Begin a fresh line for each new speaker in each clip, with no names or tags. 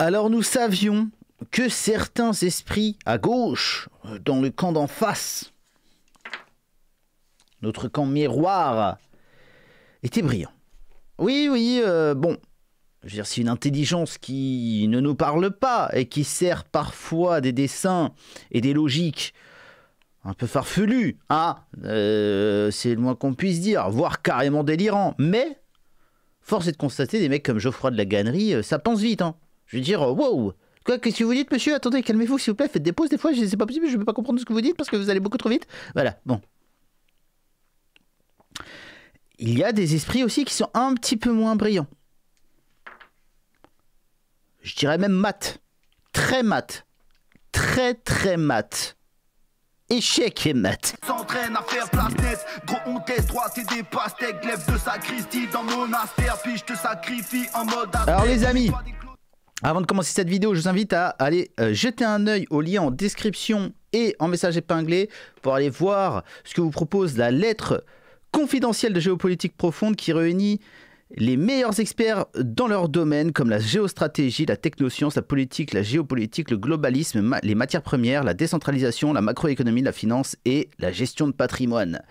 Alors nous savions que certains esprits à gauche, euh, dans le camp d'en face, notre camp miroir, étaient brillants. Oui, oui, euh, bon, je veux dire, c'est une intelligence qui ne nous parle pas et qui sert parfois des dessins et des logiques un peu farfelues, hein euh, c'est le moins qu'on puisse dire, voire carrément délirant. Mais, force est de constater, des mecs comme Geoffroy de la Gannerie, ça pense vite, hein je vais dire, euh, wow Quoi, qu'est-ce que vous dites, monsieur Attendez, calmez-vous, s'il vous plaît, faites des pauses des fois, c'est pas possible, je ne peux pas comprendre ce que vous dites parce que vous allez beaucoup trop vite. Voilà, bon. Il y a des esprits aussi qui sont un petit peu moins brillants. Je dirais même mat. Très mat. Très très mat. Échec et mat. Alors les amis, avant de commencer cette vidéo, je vous invite à aller euh, jeter un œil au lien en description et en message épinglé pour aller voir ce que vous propose la lettre confidentielle de géopolitique profonde qui réunit les meilleurs experts dans leur domaine comme la géostratégie, la technoscience, la politique, la géopolitique, le globalisme, les matières premières, la décentralisation, la macroéconomie, la finance et la gestion de patrimoine.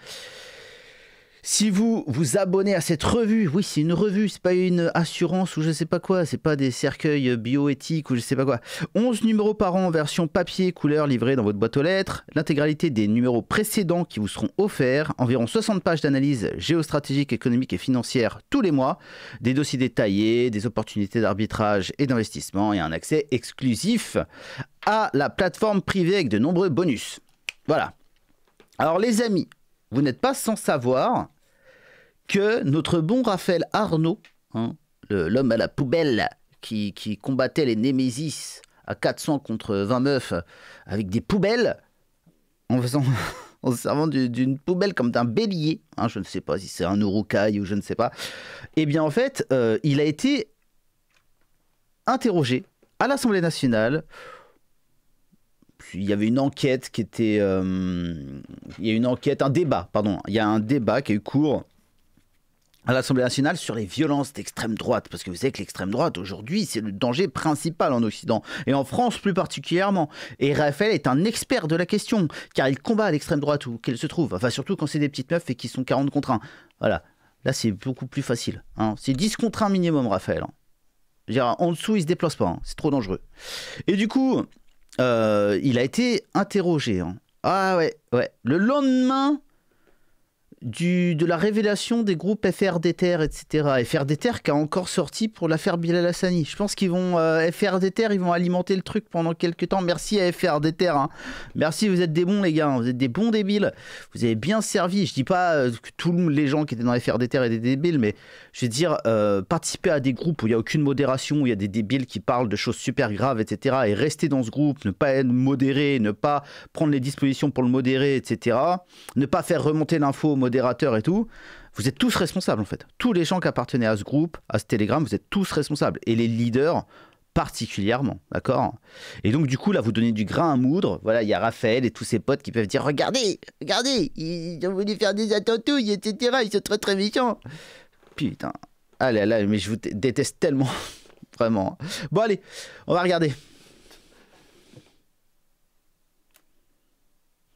Si vous vous abonnez à cette revue, oui, c'est une revue, c'est pas une assurance ou je sais pas quoi, c'est pas des cercueils bioéthiques ou je sais pas quoi. 11 numéros par an en version papier couleur livrés dans votre boîte aux lettres, l'intégralité des numéros précédents qui vous seront offerts, environ 60 pages d'analyse géostratégique, économique et financière tous les mois, des dossiers détaillés, des opportunités d'arbitrage et d'investissement et un accès exclusif à la plateforme privée avec de nombreux bonus. Voilà. Alors les amis, vous n'êtes pas sans savoir que notre bon Raphaël Arnaud, hein, l'homme à la poubelle qui, combattait les Némésis à 400 contre 20 meufs avec des poubelles, en faisant. en se servant d'une poubelle comme d'un bélier, hein, je ne sais pas si c'est un urukai ou je ne sais pas, Et eh bien en fait, euh, il a été interrogé à l'Assemblée nationale. Puis, il y avait une enquête qui était... Euh, il y a une enquête, un débat, pardon. Il y a un débat qui a eu cours à l'Assemblée nationale sur les violences d'extrême droite, parce que vous savez que l'extrême droite aujourd'hui c'est le danger principal en Occident et en France plus particulièrement. Et Raphaël est un expert de la question, car il combat l'extrême droite où qu'elle se trouve, enfin surtout quand c'est des petites meufs et qu'ils sont 40 contre 1. Voilà, là c'est beaucoup plus facile. Hein. C'est 10 contre 1 minimum Raphaël. Hein. En dessous il se déplace pas, hein. c'est trop dangereux. Et du coup, euh, il a été interrogé. Ah ouais, ouais. Le lendemain du, de la révélation des groupes FRDTR, etc. FRDTR qui a encore sorti pour l'affaire Bilal Hassani. Je pense qu'ils vont, euh, FRDTR, ils vont alimenter le truc pendant quelques temps. Merci à FRDTR. Hein. Merci, vous êtes des bons, les gars. Vous êtes des bons débiles. Vous avez bien servi. Je dis pas euh, que tous les gens qui étaient dans FRDTR étaient des débiles, mais je veux dire, euh, participer à des groupes où il n'y a aucune modération, où il y a des débiles qui parlent de choses super graves, etc. Et rester dans ce groupe, ne pas être modéré, ne pas prendre les dispositions pour le modérer, etc. Ne pas faire remonter l'info modérateurs et tout, vous êtes tous responsables en fait. Tous les gens qui appartenaient à ce groupe, à ce Telegram, vous êtes tous responsables. Et les leaders particulièrement, d'accord Et donc du coup là, vous donnez du grain à moudre. Voilà, il y a Raphaël et tous ses potes qui peuvent dire regardez, regardez, ils ont voulu faire des attentouilles etc. Ils sont très très méchants. Putain, allez ah allez là, mais je vous déteste tellement, vraiment. Bon allez, on va regarder.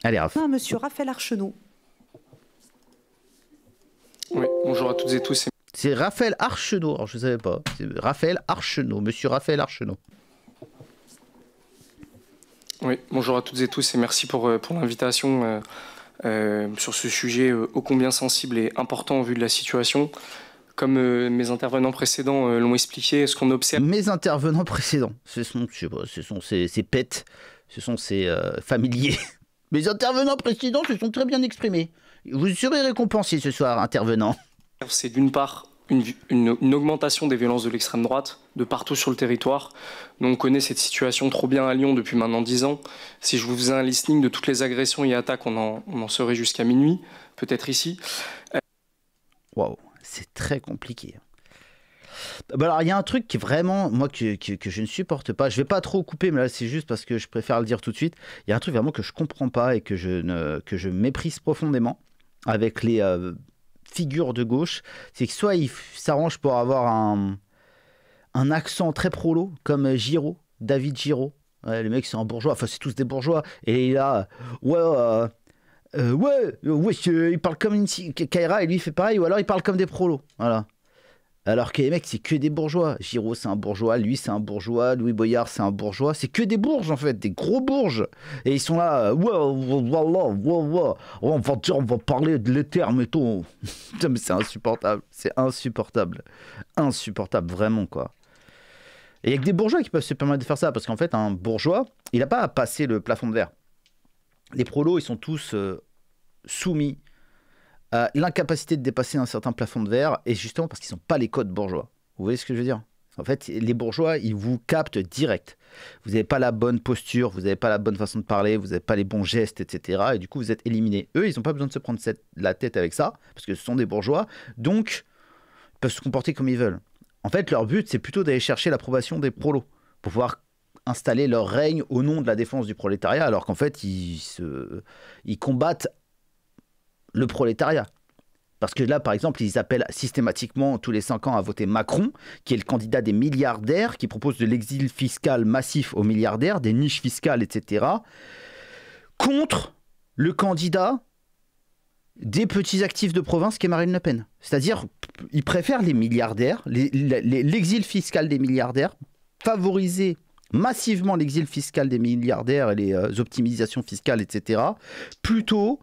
Allez, Raphaël. Non, monsieur Raphaël Archenaud. Oui, bonjour à toutes et tous. C'est Raphaël Archenaud. je ne savais pas. Raphaël Archenot, monsieur Raphaël Archenaud.
Oui, bonjour à toutes et tous et merci pour, euh, pour l'invitation euh, euh, sur ce sujet ô combien sensible et important en vue de la situation.
Comme mes intervenants précédents l'ont expliqué, ce qu'on observe. Mes intervenants précédents, ce sont, je sais ce sont ces, ces pets, ce sont ces familiers. mes intervenants précédents se sont très bien exprimés. Vous serez récompensé ce soir, intervenant. C'est
d'une part une, augmentation des violences de l'extrême droite de partout sur le territoire. on connaît cette situation trop bien à Lyon depuis maintenant 10 ans. Si je vous faisais un listing de toutes les agressions et attaques, on en, serait jusqu'à minuit, peut-être ici.
Waouh, c'est très compliqué. Bah alors, il y a un truc qui vraiment, moi, que, je ne supporte pas. Je vais pas trop couper, mais là, c'est juste parce que je préfère le dire tout de suite. Il y a un truc vraiment que je comprends pas et que je, ne, que je méprise profondément avec les euh, figures de gauche, c'est que soit il s'arrange pour avoir un, un accent très prolo, comme euh, Giro, David Giro, le mec, c'est un bourgeois, enfin, c'est tous des bourgeois. Et a ouais, ouais, euh, ouais, il parle comme une Kaira et lui, il fait pareil, ou alors il parle comme des prolos. Voilà. Alors que les mecs, c'est que des bourgeois. Giraud, c'est un bourgeois. Lui, c'est un bourgeois. Louis Boyard, c'est un bourgeois. C'est que des bourges, en fait. Des gros bourges. Et ils sont là. Euh, voilà, on va on va parler de l'éther, mettons. tout c'est insupportable. C'est insupportable. Insupportable, vraiment, quoi. Et il n'y a que des bourgeois qui peuvent se permettre de faire ça. Parce qu'en fait, un bourgeois, il n'a pas à passer le plafond de verre. Les prolos, ils sont tous euh, soumis euh, l'incapacité de dépasser un certain plafond de verre, et justement parce qu'ils n'ont pas les codes bourgeois. Vous voyez ce que je veux dire En fait, les bourgeois, ils vous captent direct. Vous n'avez pas la bonne posture, vous n'avez pas la bonne façon de parler, vous n'avez pas les bons gestes, etc. Et du coup, vous êtes éliminé. Eux, ils n'ont pas besoin de se prendre la tête avec ça, parce que ce sont des bourgeois, donc ils peuvent se comporter comme ils veulent. En fait, leur but, c'est plutôt d'aller chercher l'approbation des prolos, pour pouvoir installer leur règne au nom de la défense du prolétariat, alors qu'en fait, ils, se... ils combattent le prolétariat. Parce que là, par exemple, ils appellent systématiquement tous les 5 ans à voter Macron, qui est le candidat des milliardaires, qui propose de l'exil fiscal massif aux milliardaires, des niches fiscales, etc. Contre le candidat des petits actifs de province qui est Marine Le Pen. C'est-à-dire, ils préfèrent les milliardaires, l'exil fiscal des milliardaires, favoriser massivement l'exil fiscal des milliardaires et les euh, optimisations fiscales, etc., plutôt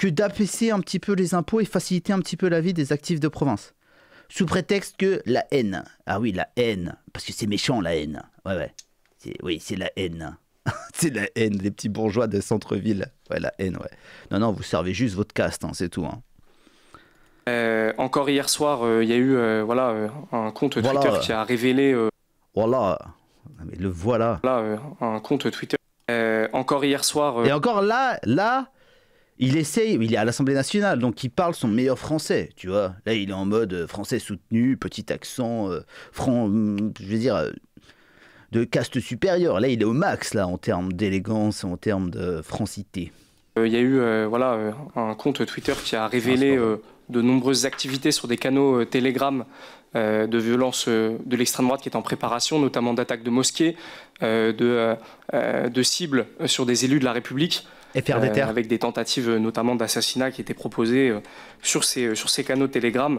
que d'apaiser un petit peu les impôts et faciliter un petit peu la vie des actifs de province. Sous prétexte que la haine. Ah oui, la haine. Parce que c'est méchant, la haine. Ouais, ouais. Oui, c'est la haine. c'est la haine des petits bourgeois de centre-ville. Ouais, la haine, ouais. Non, non, vous servez juste votre caste, hein, c'est tout. Hein. Euh, encore hier
soir, euh, il y a eu euh, voilà, un compte Twitter qui a révélé. Voilà. Mais
le voilà. Là, voilà,
un compte Twitter. encore hier soir. Et encore
là, là, il essaye, il est à l'Assemblée nationale, donc il parle son meilleur français, tu vois. Là, il est en mode euh, français soutenu, petit accent, euh, franc, hum, je veux dire, euh, de caste supérieure. Là, il est au max, là, en termes d'élégance, en termes de francité. Il
y a eu voilà, un compte Twitter qui a révélé ah, de nombreuses activités sur des canaux Telegram de violence de l'extrême droite qui est en préparation, notamment d'attaques de mosquées, de cibles sur des élus de la République. Et des euh, terres. avec des tentatives euh, notamment d'assassinat qui étaient proposées euh, sur, ces, sur ces canaux de Telegram.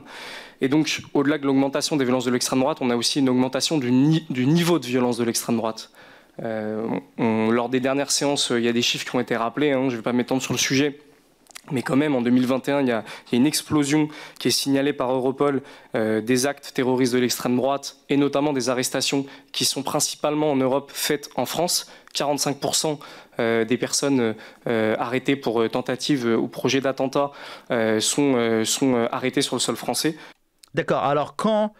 Et donc, au-delà de l'augmentation des violences de l'extrême droite, on a aussi une augmentation du, du niveau de violence de l'extrême droite. lors des dernières séances, il y a des chiffres qui ont été rappelés, hein, je ne vais pas m'étendre sur le sujet mais quand même, en 2021, il y, a, une explosion qui est signalée par Europol euh, des actes terroristes de l'extrême droite et notamment des arrestations qui sont principalement en Europe faites en France. 45% euh, des personnes euh, arrêtées pour tentative ou projet d'attentat sont, sont arrêtées sur le sol français.
D'accord, alors quand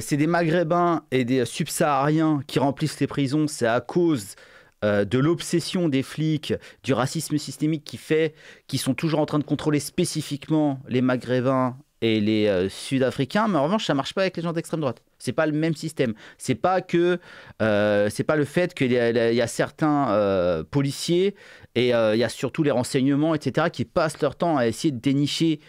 c'est des Maghrébins et des subsahariens qui remplissent les prisons, c'est à cause euh, de l'obsession des flics, du racisme systémique qui fait qu'ils sont toujours en train de contrôler spécifiquement les Maghrébins et les euh, Sud-Africains, mais en revanche, ça marche pas avec les gens d'extrême droite. C'est pas le même système. C'est pas que euh, c'est pas le fait qu'il y, a certains policiers et il y a surtout les renseignements, etc., qui passent leur temps à essayer de dénicher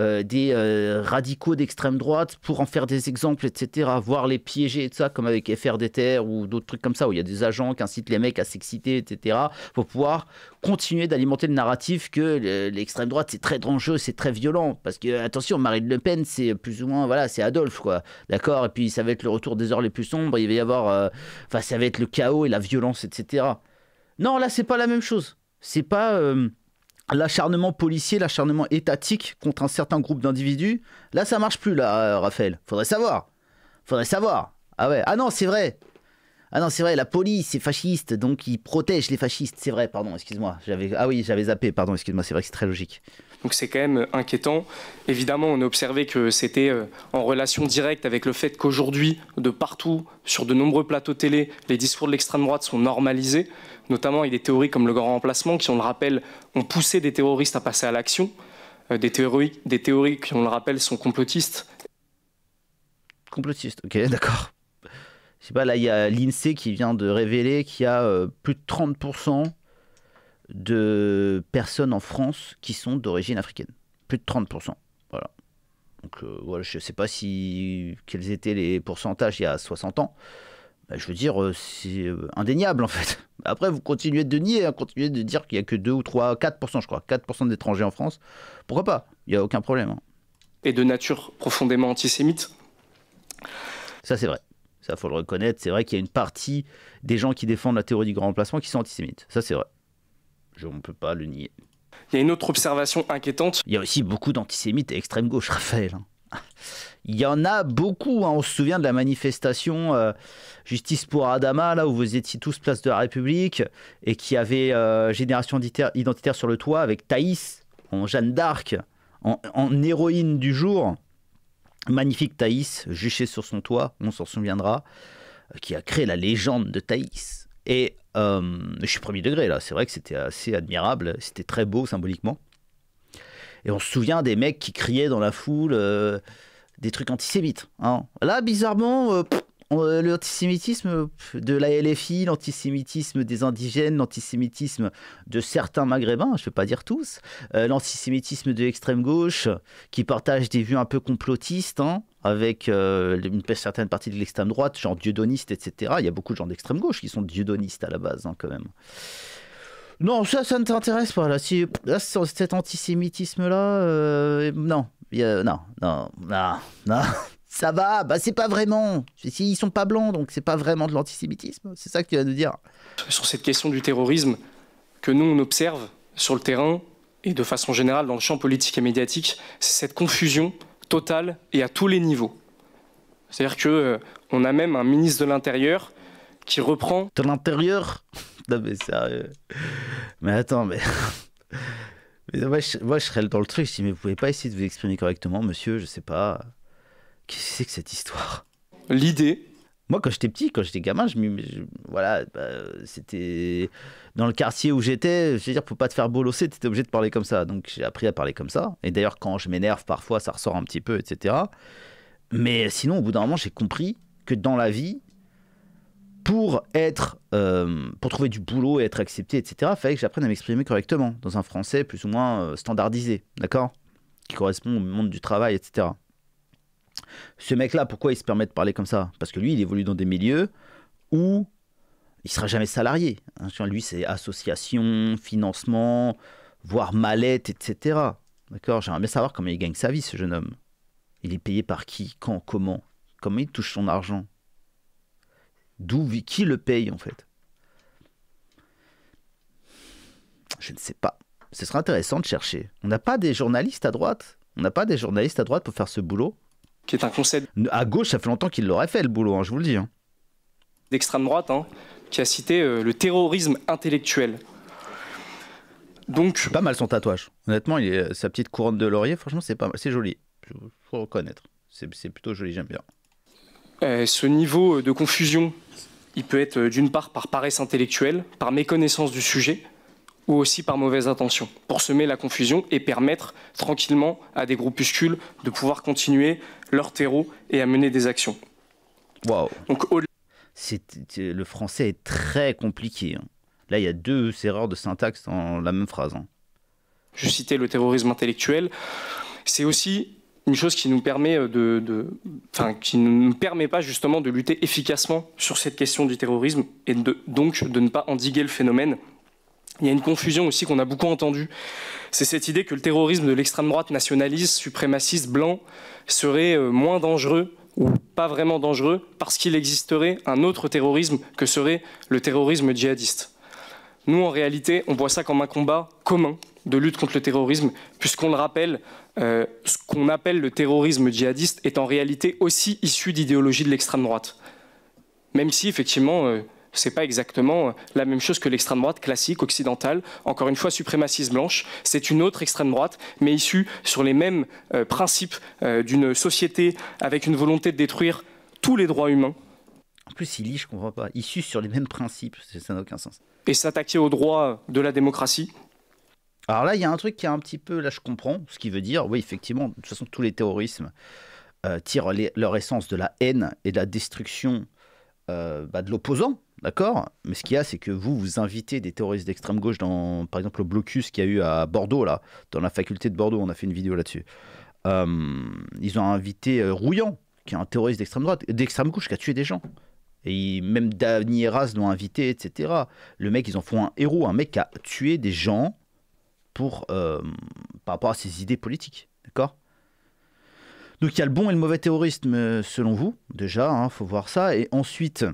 euh, des euh, radicaux d'extrême droite pour en faire des exemples, etc., voir les piéger et ça, comme avec FRDTR ou d'autres trucs comme ça, où il y a des agents qui incitent les mecs à s'exciter, etc., pour pouvoir continuer d'alimenter le narratif que l'extrême droite, c'est très dangereux, c'est très violent. Parce que, attention, Marine Le Pen, c'est plus ou moins, voilà, c'est Adolphe, quoi. D'accord Et puis, ça va être le retour des heures les plus sombres, il va y avoir, euh, enfin, ça va être le chaos et la violence, etc. Non, là, c'est pas la même chose. C'est pas l'acharnement policier, l'acharnement étatique contre un certain groupe d'individus. Là, ça marche plus, là, euh, Raphaël. Faudrait savoir. Faudrait savoir. Ah ouais. Ah non, c'est vrai. Ah non, c'est vrai, la police, est fasciste, donc ils protègent les fascistes. C'est vrai, pardon, excuse-moi. J'avais... Ah oui, j'avais zappé, pardon, excuse-moi, c'est vrai que c'est très logique.
Donc c'est quand même euh, inquiétant. Évidemment, on a observé que c'était euh, en relation directe avec le fait qu'aujourd'hui, de partout, sur de nombreux plateaux télé, les discours de l'extrême droite sont normalisés, notamment il des théories comme le grand remplacement, qui, on le rappelle, ont poussé des terroristes à passer à l'action, euh, des théories, des théories qui, on le rappelle, sont complotistes.
Complotistes, ok, d'accord. Je sais pas, là, il y a l'INSEE qui vient de révéler qu'il y a plus de 30% de personnes en France qui sont d'origine africaine. Plus de 30%. Voilà. Donc euh, je ne sais pas si quels étaient les pourcentages il y a 60 ans. Bah, je veux dire, euh, c'est euh, indéniable en fait. Après, vous continuez de nier, à hein, continuez de dire qu'il n'y a que 2 ou 3, 4%, je crois, 4% d'étrangers en France. Pourquoi pas Il n'y a aucun problème. Hein. Et de nature profondément antisémite Ça, c'est vrai. Ça, faut le reconnaître. C'est vrai qu'il y a une partie des gens qui défendent la théorie du grand remplacement qui sont antisémites. Ça, c'est vrai on ne peut pas le nier. Il y a une autre observation
inquiétante. Il y a
aussi beaucoup d'antisémites et extrême gauche, Raphaël. Hein. Il y en a beaucoup. Hein. On se souvient de la manifestation euh, Justice pour Adama, là où vous étiez tous place de la République, et qui avait euh, Génération identitaire sur le toit avec Thaïs en Jeanne d'Arc, en, en, héroïne du jour. Magnifique Thaïs, juchée sur son toit, on s'en souviendra, euh, qui a créé la légende de Thaïs. Et euh, je suis premier degré là, c'est vrai que c'était assez admirable, c'était très beau symboliquement. Et on se souvient des mecs qui criaient dans la foule euh, des trucs antisémites. Hein. Là, bizarrement, euh, euh, l'antisémitisme de la LFI, l'antisémitisme des indigènes, l'antisémitisme de certains maghrébins, je ne veux pas dire tous, euh, l'antisémitisme de l'extrême gauche qui partage des vues un peu complotistes hein, avec euh, une certaine partie de l'extrême droite, genre dieudoniste, etc. Il y a beaucoup de gens d'extrême gauche qui sont dieudonistes à la base hein, quand même. Non, ça, ça ne t'intéresse pas. Là, si, cet antisémitisme-là, non. non, non, non, non ça va, bah c'est pas vraiment. Ils sont pas blancs, donc c'est pas vraiment de l'antisémitisme. C'est
ça que tu vas nous dire. Sur cette question du terrorisme que nous on observe sur le terrain et de façon générale dans le champ politique et médiatique, c'est cette confusion totale et à tous les niveaux. C'est-à-dire que euh, on a même un ministre de l'Intérieur qui reprend.
De l'intérieur Non mais sérieux. Mais attends, mais. moi, je, serais dans le truc. Si mais vous pouvez pas essayer de vous exprimer correctement, monsieur, je sais pas. Qu'est-ce que c'est que cette histoire L'idée. Moi, quand j'étais petit, quand j'étais gamin, je, voilà, bah, c'était dans le quartier où j'étais. Je veux dire, pour pas te faire bolosser, t'étais obligé de parler comme ça. Donc, j'ai appris à parler comme ça. Et d'ailleurs, quand je m'énerve, parfois, ça ressort un petit peu, etc. Mais sinon, au bout d'un moment, j'ai compris que dans la vie, pour être, euh, pour trouver du boulot et être accepté, etc., il fallait que j'apprenne à m'exprimer correctement dans un français plus ou moins euh, standardisé, d'accord, qui correspond au monde du travail, etc ce mec-là, pourquoi il se permet de parler comme ça Parce que lui, il évolue dans des milieux où il sera jamais salarié. Hein. Lui, c'est association, financement, voire mallette, etc. D'accord J'aimerais bien savoir comment il gagne sa vie, ce jeune homme. Il est payé par qui, quand, comment Comment il touche son argent D'où qui le paye en fait Je ne sais pas. Ce serait intéressant de chercher. On n'a pas des journalistes à droite. On n'a pas des journalistes à droite pour faire ce boulot qui est un concept. À gauche, ça fait longtemps qu'il l'aurait fait le boulot, hein, je vous le dis. Hein.
D'extrême droite, hein, qui a cité euh, le terrorisme intellectuel.
Donc. Pas mal son tatouage. Honnêtement, il euh, sa petite couronne de laurier, franchement, c'est pas mal. C'est joli. Faut reconnaître. C'est plutôt joli, j'aime bien.
Euh, ce niveau de confusion, il peut être d'une part par paresse intellectuelle, par méconnaissance du sujet, ou aussi par mauvaise intention, pour semer la confusion et permettre tranquillement à des groupuscules de pouvoir continuer leur terreau et à mener des actions.
Wow. Donc, le français est très compliqué. Hein. Là, il y a deux erreurs de syntaxe dans la même phrase. Hein.
Je citais le terrorisme intellectuel. C'est aussi une chose qui nous permet euh, de, de enfin, qui ne nous permet pas justement de lutter efficacement sur cette question du terrorisme et de, donc de ne pas endiguer le phénomène il y a une confusion aussi qu'on a beaucoup entendue. C'est cette idée que le terrorisme de l'extrême droite nationaliste, suprémaciste, blanc, serait euh, moins dangereux ou pas vraiment dangereux parce qu'il existerait un autre terrorisme que serait le terrorisme djihadiste. Nous, en réalité, on voit ça comme un combat commun de lutte contre le terrorisme, puisqu'on le rappelle, euh, ce qu'on appelle le terrorisme djihadiste est en réalité aussi issu d'idéologies de l'extrême droite. Même si, effectivement, euh, c'est pas exactement la même chose que l'extrême droite classique occidentale. Encore une fois, suprémaciste blanche, c'est une autre extrême droite, mais issue sur les mêmes euh, principes euh, d'une société avec une volonté de détruire tous les droits humains.
En plus, il lit, je comprends pas. Issue sur les mêmes principes, ça n'a aucun sens.
Et s'attaquer aux droits de la démocratie,
alors là, il y a un truc qui est un petit peu, là je comprends, ce qui veut dire, oui, effectivement, de toute façon, tous les terrorismes euh, tirent leur essence de la haine et de la destruction euh, bah, de l'opposant, d'accord Mais ce qu'il y a, c'est que vous, vous invitez des terroristes d'extrême gauche dans, par exemple, le blocus qu'il y a eu à Bordeaux, là, dans la faculté de Bordeaux, on a fait une vidéo là-dessus. Euh, ils ont invité euh, Rouillant, qui est un terroriste d'extrême droite, d'extrême gauche, qui a tué des gens. Et même Dani Eras l'ont invité, etc. Le mec, ils en font un héros, un mec qui a tué des gens pour, par rapport à ses idées politiques. D'accord donc il y a le bon et le mauvais terrorisme, euh, selon vous, déjà, il hein, faut voir ça. Et ensuite,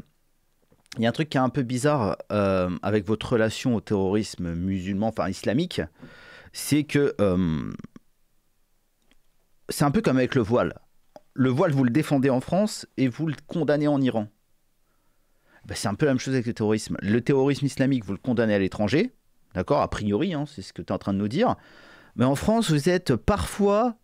il y a un truc qui est un peu bizarre euh, avec votre relation au terrorisme musulman, enfin islamique, c'est que euh, c'est un peu comme avec le voile. Le voile, vous le défendez en France et vous le condamnez en Iran. Ben, c'est un peu la même chose avec le terrorisme. Le terrorisme islamique, vous le condamnez à l'étranger, d'accord A priori, hein, c'est ce que tu es en train de nous dire. Mais en France, vous êtes parfois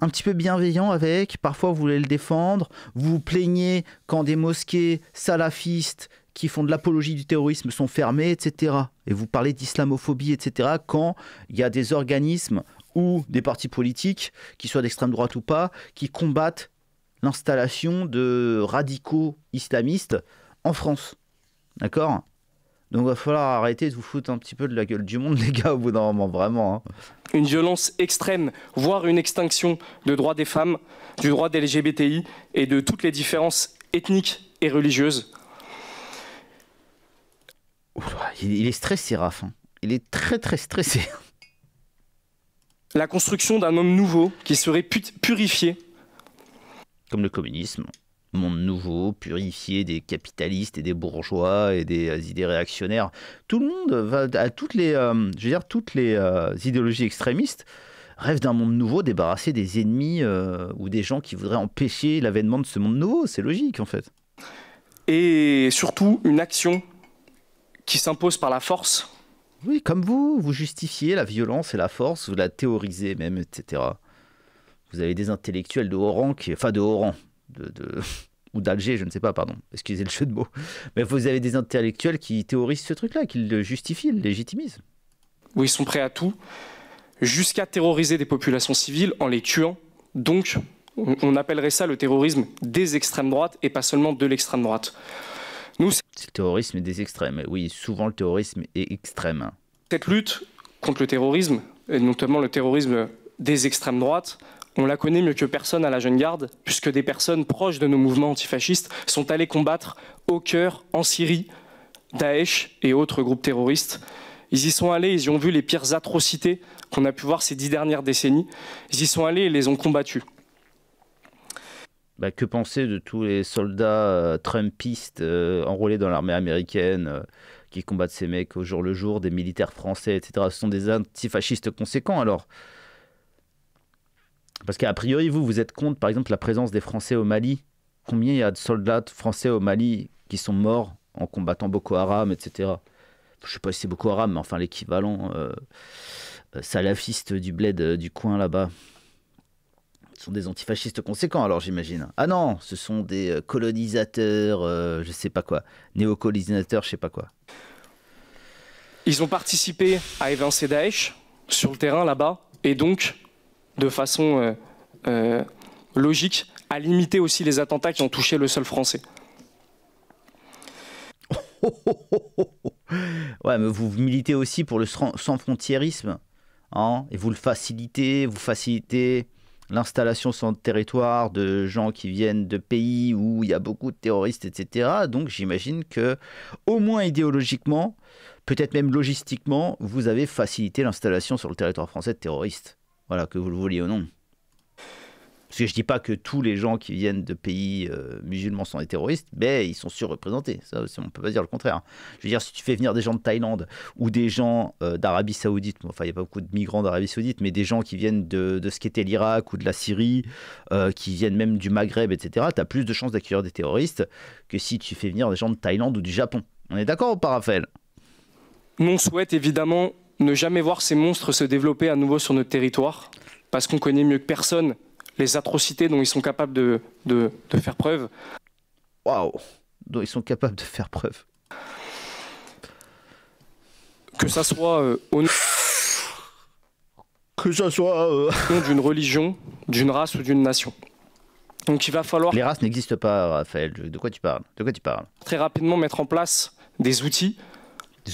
un petit peu bienveillant avec, parfois vous voulez le défendre, vous plaignez quand des mosquées salafistes qui font de l'apologie du terrorisme sont fermées, etc. Et vous parlez d'islamophobie, etc. quand il y a des organismes ou des partis politiques, qui soient d'extrême droite ou pas, qui combattent l'installation de radicaux islamistes en France. D'accord donc il va falloir arrêter de vous foutre un petit peu de la gueule du monde, les gars, au bout d'un moment, vraiment. Hein. Une
violence extrême, voire une extinction de droits des femmes, du droit des LGBTI et de toutes les différences ethniques et religieuses.
il est stressé, Raph. Hein. Il est très très stressé. La construction d'un
homme nouveau qui serait
purifié. Comme le communisme monde nouveau, purifié des capitalistes et des bourgeois et des euh, idées réactionnaires. Tout le monde va à toutes les, euh, dire, toutes les euh, idéologies extrémistes rêvent d'un monde nouveau débarrassé des ennemis ou des gens qui voudraient empêcher l'avènement de ce monde nouveau. C'est logique en fait.
Et surtout une action qui s'impose par la force.
Oui, comme vous, vous justifiez la violence et la force, vous la théorisez même, etc. Vous avez des intellectuels de haut rang, qui, enfin de haut rang, ou d'Alger, je ne sais pas, pardon, excusez le jeu de mots. Mais vous avez des intellectuels qui théorisent ce truc-là, qui le justifient, le légitimisent. Oui, ils sont prêts à tout,
jusqu'à terroriser des populations civiles en les tuant. Donc, on appellerait ça le terrorisme des extrêmes droites et pas seulement de l'extrême droite.
Nous, c'est le terrorisme des extrêmes. Oui, souvent le terrorisme est extrême.
Cette lutte contre le terrorisme, et notamment le terrorisme des extrêmes droites, on la connaît mieux que personne à la Jeune Garde, puisque des personnes proches de nos mouvements antifascistes sont allées combattre au cœur, en Syrie, Daesh et autres groupes terroristes. Ils y sont allés, ils y ont vu les pires atrocités qu'on a pu voir ces dix dernières décennies. Ils y sont allés et les ont combattus.
Bah, que penser de tous les soldats euh, trumpistes euh, enrôlés dans l'armée américaine euh, qui combattent ces mecs au jour le jour, des militaires français, etc. Ce sont des antifascistes conséquents alors parce qu'à priori, vous, vous êtes contre, par exemple, la présence des Français au Mali. Combien il y a de soldats français au Mali qui sont morts en combattant Boko Haram, etc. Je sais pas si c'est Boko Haram, mais enfin l'équivalent euh, euh, salafiste du bled euh, du coin là-bas. Ce sont des antifascistes conséquents, alors j'imagine. Ah non, ce sont des colonisateurs, je je sais pas quoi, néocolonisateurs, je sais pas quoi.
Ils ont participé à évincer Daesh sur le terrain là-bas, et donc de façon euh, euh, logique à limiter aussi les attentats qui ont touché le sol français.
ouais, mais vous militez aussi pour le sans-frontiérisme, hein, et vous le facilitez, vous facilitez l'installation sur le territoire de gens qui viennent de pays où il y a beaucoup de terroristes, etc. Donc j'imagine que, au moins idéologiquement, peut-être même logistiquement, vous avez facilité l'installation sur le territoire français de terroristes. Voilà, que vous le vouliez ou non. Parce que je ne dis pas que tous les gens qui viennent de pays euh, musulmans sont des terroristes, mais ils sont surreprésentés. Ça, on peut pas dire le contraire. Hein. Je veux dire, si tu fais venir des gens de Thaïlande ou des gens euh, d'Arabie Saoudite, enfin, il n'y a pas beaucoup de migrants d'Arabie Saoudite, mais des gens qui viennent de, de ce qu'était l'Irak ou de la Syrie, euh, qui viennent même du Maghreb, etc., tu as plus de chances d'accueillir des terroristes que si tu fais venir des gens de Thaïlande ou du Japon. On est d'accord ou pas, Raphaël
Mon souhait, évidemment, ne jamais voir ces monstres se développer à nouveau sur notre territoire, parce qu'on connaît mieux que personne les atrocités dont ils sont capables de,
faire preuve. Waouh Dont ils sont capables de faire preuve. Que ça soit euh, au nom...
Que ça soit... Euh, d'une religion, d'une race ou d'une nation. Donc il va falloir...
Les races n'existent pas, Raphaël. De quoi tu parles De quoi tu parles
Très rapidement mettre en place des outils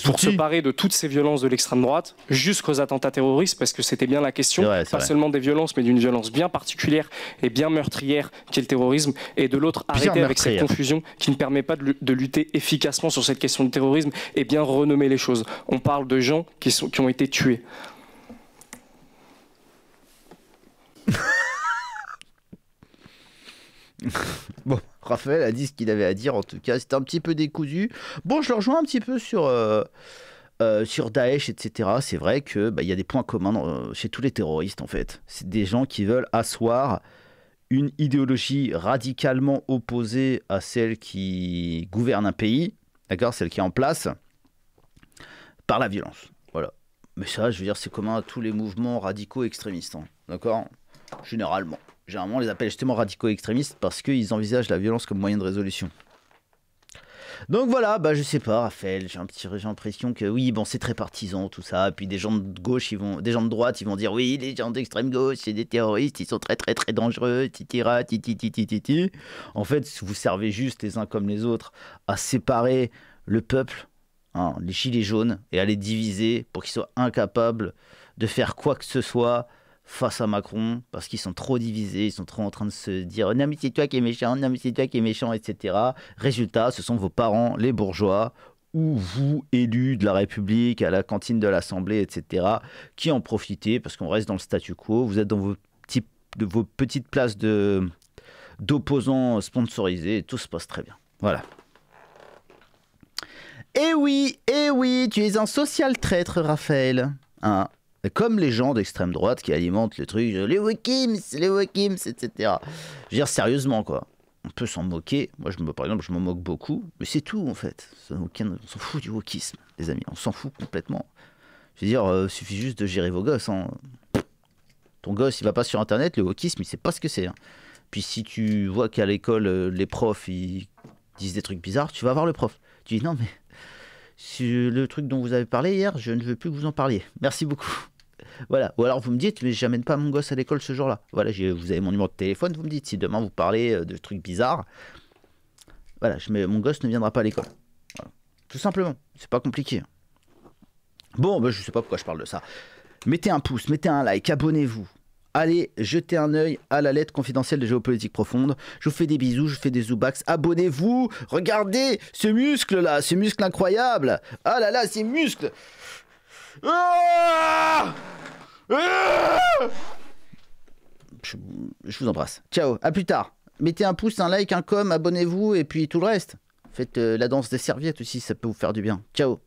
pour se parer de toutes ces violences de l'extrême droite jusqu'aux attentats terroristes, parce que c'était bien la question, pas seulement des violences, mais d'une violence bien particulière et bien meurtrière qui est le terrorisme, et de l'autre arrêter avec cette confusion qui ne permet pas de lutter efficacement sur cette question du terrorisme et bien renommer les choses. On parle de gens qui, sont, qui ont été tués.
bon. Raphaël a dit ce qu'il avait à dire, en tout cas, c'était un petit peu décousu. Bon, je le rejoins un petit peu sur, euh, euh, sur Daesh, etc. C'est vrai qu'il bah, y a des points communs euh, chez tous les terroristes, en fait. C'est des gens qui veulent asseoir une idéologie radicalement opposée à celle qui gouverne un pays, d'accord, celle qui est en place, par la violence. Voilà. Mais ça, je veux dire, c'est commun à tous les mouvements radicaux extrémistes, hein, d'accord Généralement. Généralement, on les appelle justement radicaux extrémistes parce qu'ils envisagent la violence comme moyen de résolution. Donc voilà, bah je sais pas, Raphaël, j'ai un petit l'impression que oui, bon, c'est très partisan tout ça. puis des gens de gauche, ils vont, des gens de droite, ils vont dire oui, les gens d'extrême gauche, c'est des terroristes, ils sont très très très dangereux, titira, titi titi titi. En fait, vous servez juste les uns comme les autres à séparer le peuple, hein, les gilets jaunes, et à les diviser pour qu'ils soient incapables de faire quoi que ce soit face à Macron parce qu'ils sont trop divisés, ils sont trop en train de se dire non mais c'est toi qui es méchant, non mais c'est toi qui es méchant, etc. Résultat, ce sont vos parents, les bourgeois, ou vous, élus de la République, à la cantine de l'Assemblée, etc., qui en profitez parce qu'on reste dans le statu quo, vous êtes dans vos, petites places de, d'opposants sponsorisés, et tout se passe très bien. Voilà. Eh oui, eh oui, tu es un social traître, Raphaël. Hein comme les gens d'extrême droite qui alimentent le truc, les wokims, les wokims, etc. Je veux dire, sérieusement, quoi. On peut s'en moquer. Moi, je par exemple, je m'en moque beaucoup. Mais c'est tout, en fait. Aucun, on s'en fout du wokisme, les amis. On s'en fout complètement. Je veux dire, euh, suffit juste de gérer vos gosses. Hein. Ton gosse, il va pas sur Internet, le wokisme, il sait pas ce que c'est. Hein. Puis si tu vois qu'à l'école, euh, les profs, ils disent des trucs bizarres, tu vas voir le prof. Tu dis, non, mais sur le truc dont vous avez parlé hier, je ne veux plus que vous en parliez. Merci beaucoup. Voilà. Ou alors vous me dites, mais j'amène pas mon gosse à l'école ce jour-là. Voilà, vous avez mon numéro de téléphone, vous me dites si demain vous parlez euh, de trucs bizarres. Voilà, je mon gosse ne viendra pas à l'école. Tout simplement. C'est pas compliqué. Hein. Bon, ben, je sais pas pourquoi je parle de ça. Mettez un pouce, mettez un like, abonnez-vous. Allez jetez un œil à la lettre confidentielle de géopolitique profonde. Je vous fais des bisous, je fais des zoubax. Abonnez-vous. Regardez ce muscle là, ce muscle incroyable. Ah là là, ces muscles. Ah ah je, vous embrasse. Ciao, à plus tard. Mettez un pouce, un like, un com, abonnez-vous et puis tout le reste. Faites euh, la danse des serviettes aussi, ça peut vous faire du bien. Ciao.